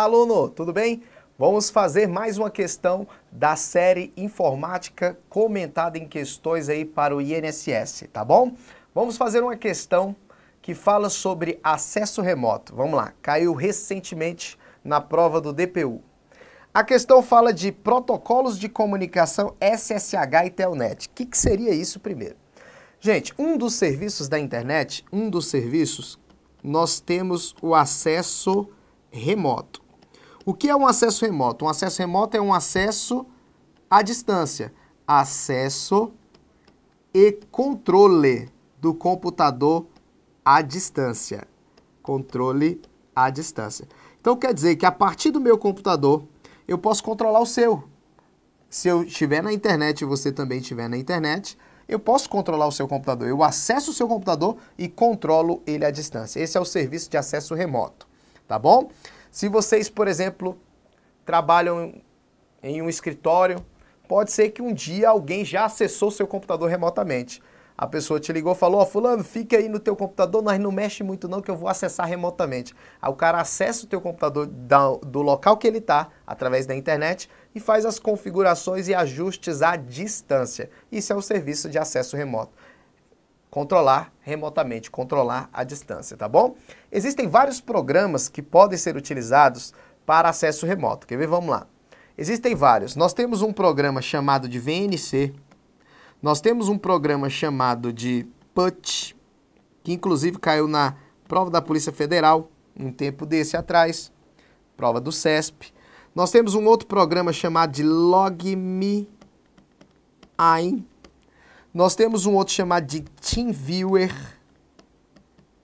Olá, aluno, tudo bem? Vamos fazer mais uma questão da série Informática comentada em questões aí para o INSS, tá bom? Vamos fazer uma questão que fala sobre acesso remoto. Vamos lá, caiu recentemente na prova do DPU. A questão fala de protocolos de comunicação SSH e Telnet. O que, que seria isso primeiro? Gente, um dos serviços da internet, um dos serviços, nós temos o acesso remoto. O que é um acesso remoto? Um acesso remoto é um acesso à distância. Acesso e controle do computador à distância. Controle à distância. Então quer dizer que a partir do meu computador eu posso controlar o seu. Se eu estiver na internet e você também estiver na internet, eu posso controlar o seu computador. Eu acesso o seu computador e controlo ele à distância. Esse é o serviço de acesso remoto, tá bom? Se vocês, por exemplo, trabalham em um escritório, pode ser que um dia alguém já acessou seu computador remotamente. A pessoa te ligou, falou: "Ó, oh, fulano, fica aí no teu computador, nós não mexe muito não que eu vou acessar remotamente". Aí o cara acessa o teu computador do local que ele está, através da internet, e faz as configurações e ajustes à distância. Isso é o serviço de acesso remoto controlar remotamente, controlar à distância, tá bom? Existem vários programas que podem ser utilizados para acesso remoto. Quer ver? Vamos lá. Existem vários. Nós temos um programa chamado de VNC. Nós temos um programa chamado de PUT, que inclusive caiu na prova da Polícia Federal um tempo desse atrás, prova do CESP. Nós temos um outro programa chamado de LogMeIn, nós temos um outro chamado de TeamViewer,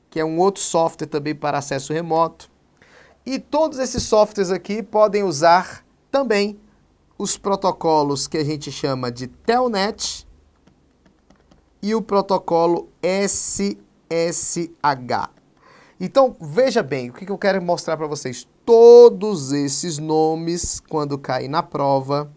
que é um outro software também para acesso remoto. E todos esses softwares aqui podem usar também os protocolos que a gente chama de Telnet e o protocolo SSH. Então, veja bem, o que eu quero mostrar para vocês. Todos esses nomes, quando caem na prova,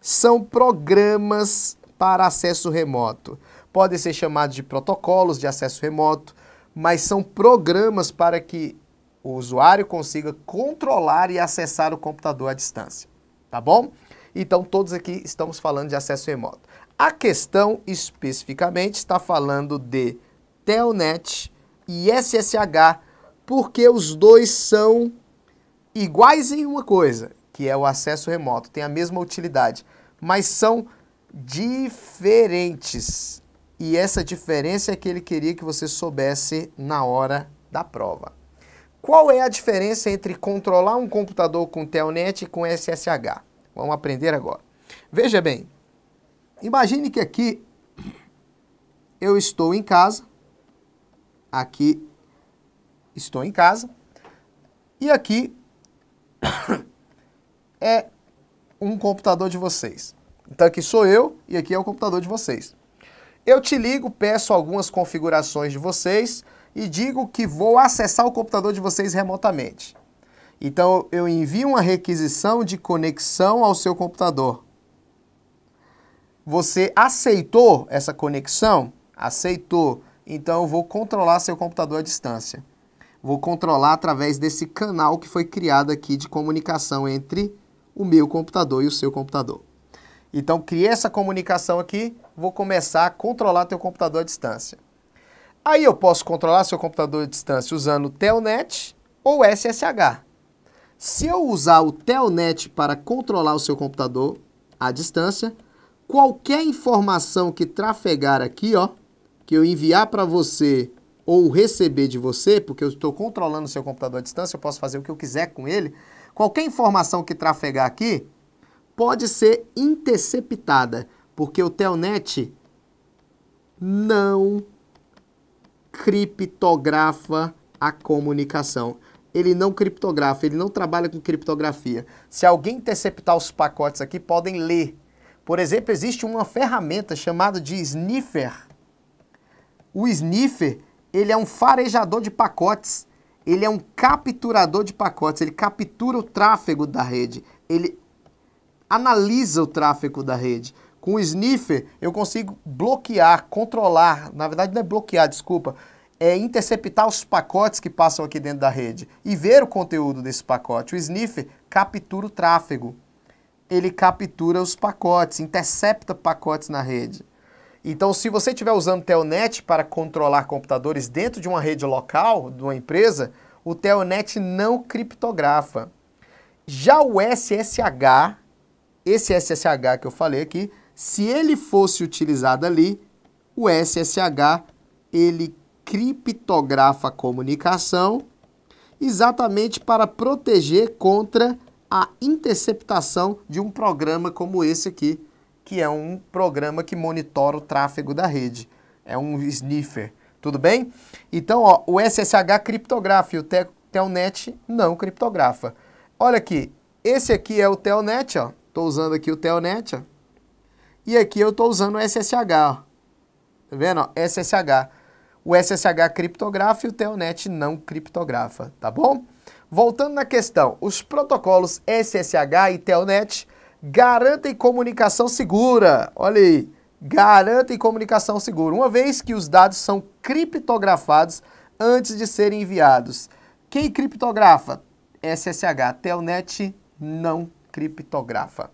são programas para acesso remoto. Podem ser chamados de protocolos de acesso remoto, mas são programas para que o usuário consiga controlar e acessar o computador à distância. Tá bom? Então, todos aqui estamos falando de acesso remoto. A questão especificamente está falando de Telnet e SSH, porque os dois são iguais em uma coisa, que é o acesso remoto, tem a mesma utilidade, mas são diferentes. E essa diferença é que ele queria que você soubesse na hora da prova. Qual é a diferença entre controlar um computador com Telnet e com SSH? Vamos aprender agora. Veja bem, imagine que aqui eu estou em casa, aqui estou em casa, e aqui é um computador de vocês. Então aqui sou eu e aqui é o computador de vocês. Eu te ligo, peço algumas configurações de vocês e digo que vou acessar o computador de vocês remotamente. Então eu envio uma requisição de conexão ao seu computador. Você aceitou essa conexão? Aceitou. Então eu vou controlar seu computador à distância. Vou controlar através desse canal que foi criado aqui de comunicação entre o meu computador e o seu computador. Então, criei essa comunicação aqui, vou começar a controlar teu computador à distância. Aí eu posso controlar seu computador à distância usando o Telnet ou SSH. Se eu usar o Telnet para controlar o seu computador à distância, qualquer informação que trafegar aqui, ó, que eu enviar para você ou receber de você, porque eu estou controlando o seu computador à distância, eu posso fazer o que eu quiser com ele, qualquer informação que trafegar aqui, pode ser interceptada, porque o Telnet não criptografa a comunicação. Ele não criptografa, ele não trabalha com criptografia. Se alguém interceptar os pacotes aqui, podem ler. Por exemplo, existe uma ferramenta chamada de sniffer. O sniffer, ele é um farejador de pacotes. Ele é um capturador de pacotes, ele captura o tráfego da rede. Ele analisa o tráfego da rede. Com o sniffer, eu consigo bloquear, controlar, na verdade não é bloquear, desculpa, é interceptar os pacotes que passam aqui dentro da rede e ver o conteúdo desse pacote. O sniffer captura o tráfego. Ele captura os pacotes, intercepta pacotes na rede. Então, se você estiver usando Telnet para controlar computadores dentro de uma rede local, de uma empresa, o Telnet não criptografa. Já o SSH, esse SSH que eu falei aqui, se ele fosse utilizado ali, o SSH ele criptografa a comunicação exatamente para proteger contra a interceptação de um programa como esse aqui, que é um programa que monitora o tráfego da rede. É um sniffer, tudo bem? Então, ó, o SSH criptografa e o Telnet não criptografa. Olha aqui, esse aqui é o Telnet, ó, Estou usando aqui o Telnet. Ó. E aqui eu estou usando o SSH. Ó. Tá vendo? Ó, SSH. O SSH criptografa e o Telnet não criptografa, tá bom? Voltando na questão, os protocolos SSH e Telnet garantem comunicação segura. Olha aí, garantem comunicação segura, uma vez que os dados são criptografados antes de serem enviados. Quem criptografa? SSH, Telnet não criptografa.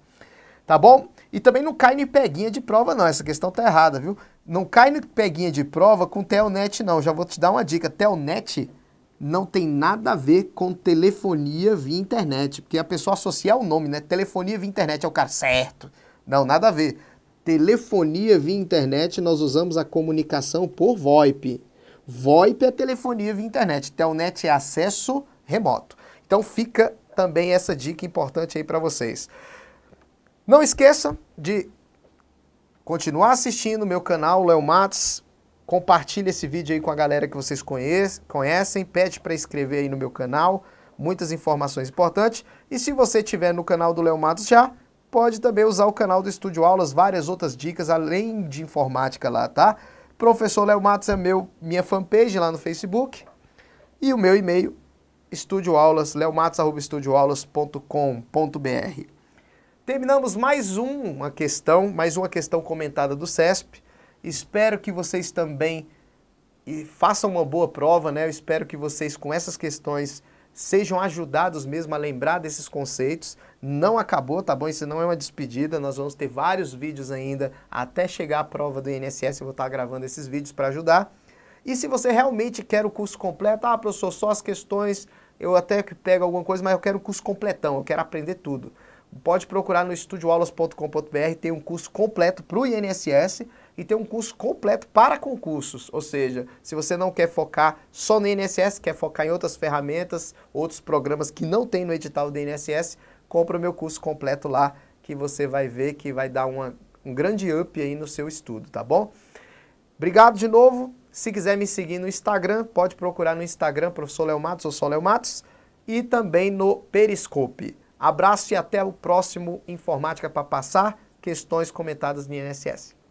Tá bom? E também não cai em peguinha de prova, não. Essa questão tá errada, viu? Não cai em peguinha de prova com Telnet, não. Já vou te dar uma dica. Telnet não tem nada a ver com telefonia via internet, porque a pessoa associa o nome, né? Telefonia via internet é o cara certo. Não, nada a ver. Telefonia via internet, nós usamos a comunicação por VoIP. VoIP é telefonia via internet. Telnet é acesso remoto. Então fica também essa dica importante aí para vocês. Não esqueça de continuar assistindo meu canal Léo Matos. Compartilhe esse vídeo aí com a galera que vocês conhecem. Pede para inscrever aí no meu canal. Muitas informações importantes. E se você estiver no canal do Léo Matos já, pode também usar o canal do Estúdio Aulas. Várias outras dicas além de informática lá, tá? Professor Léo Matos é meu, minha fanpage lá no Facebook. E o meu e-mail estudioaulas, leomatos.estudioaulas.com.br. Terminamos mais uma questão, mais uma questão comentada do CESP. Espero que vocês também façam uma boa prova, né? Eu espero que vocês com essas questões sejam ajudados mesmo a lembrar desses conceitos. Não acabou, tá bom? Isso não é uma despedida, nós vamos ter vários vídeos ainda até chegar a prova do INSS, eu vou estar gravando esses vídeos para ajudar. E se você realmente quer o curso completo, ah, professor, só as questões eu até que pego alguma coisa, mas eu quero um curso completão, eu quero aprender tudo. Pode procurar no estudioaulas.com.br, tem um curso completo para o INSS e tem um curso completo para concursos. Ou seja, se você não quer focar só no INSS, quer focar em outras ferramentas, outros programas que não tem no edital do INSS, compra o meu curso completo lá, que você vai ver que vai dar uma, um grande up aí no seu estudo, tá bom? Obrigado de novo. Se quiser me seguir no Instagram, pode procurar no Instagram Professor Léo Matos ou só Léo Matos e também no Periscope. Abraço e até o próximo Informática para Passar, questões comentadas no INSS.